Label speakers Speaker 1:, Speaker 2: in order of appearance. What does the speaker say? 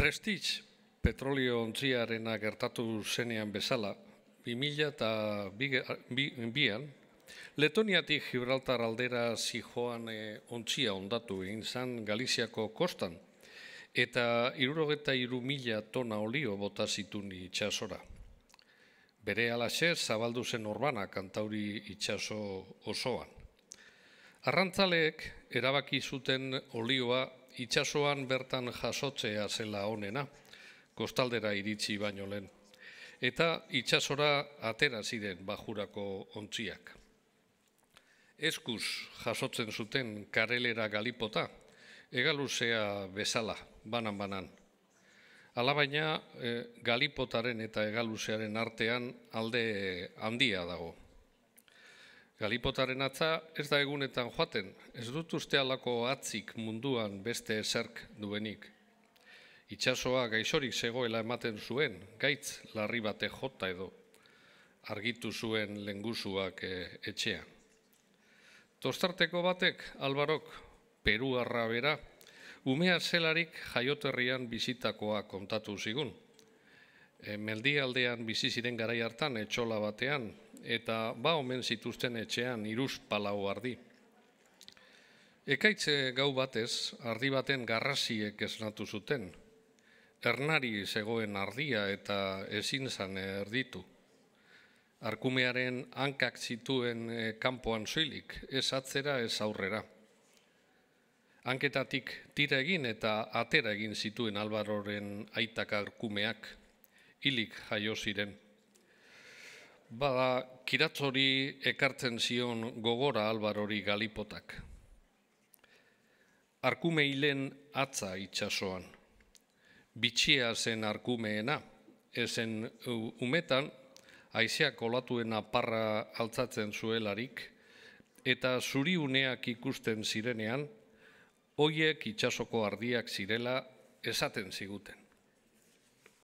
Speaker 1: Prestiz petrolio ontziaren gertatu zenean bezala, 2002an, Letoniatik Gibraltar aldera zijoan e, eh, ontzia ondatu egin zan Galiziako kostan, eta irurogeta mila tona olio bota zitun itxasora. Bere alaxe zabaldu zen orbana kantauri itxaso osoan. Arrantzaleek erabaki zuten olioa itxasoan bertan jasotzea zela honena, kostaldera iritsi baino lehen, eta itxasora atera ziren bajurako ontziak. Eskuz jasotzen zuten karelera galipota, egaluzea bezala, banan-banan. Ala baina, eh, galipotaren eta egaluzearen artean alde handia dago. Galipotaren atza ez da egunetan joaten, ez dut uste alako atzik munduan beste eserk duenik. Itxasoa gaixorik zegoela ematen zuen, gaitz larri bate jota edo, argitu zuen lenguzuak e, etxea. Tostarteko batek, albarok, peru bera, umea zelarik jaioterrian bizitakoa kontatu zigun. E, Meldi aldean ziren garai hartan etxola batean, eta ba omen zituzten etxean iruz palau ardi. Ekaitze gau batez, ardi baten garrasiek esnatu zuten. Ernari zegoen ardia eta ezin erditu. Arkumearen hankak zituen eh, kanpoan zuilik, ez atzera ez aurrera. Anketatik tira egin eta atera egin zituen albaroren aitak arkumeak, hilik jaio ziren. Bada, kiratzori ekartzen zion gogora albarori galipotak. Arkume hilen atza itxasoan. Bitxia zen arkumeena, ezen umetan, aizeak olatuena parra altzatzen zuelarik, eta zuriuneak ikusten zirenean, hoiek itxasoko ardiak zirela esaten ziguten.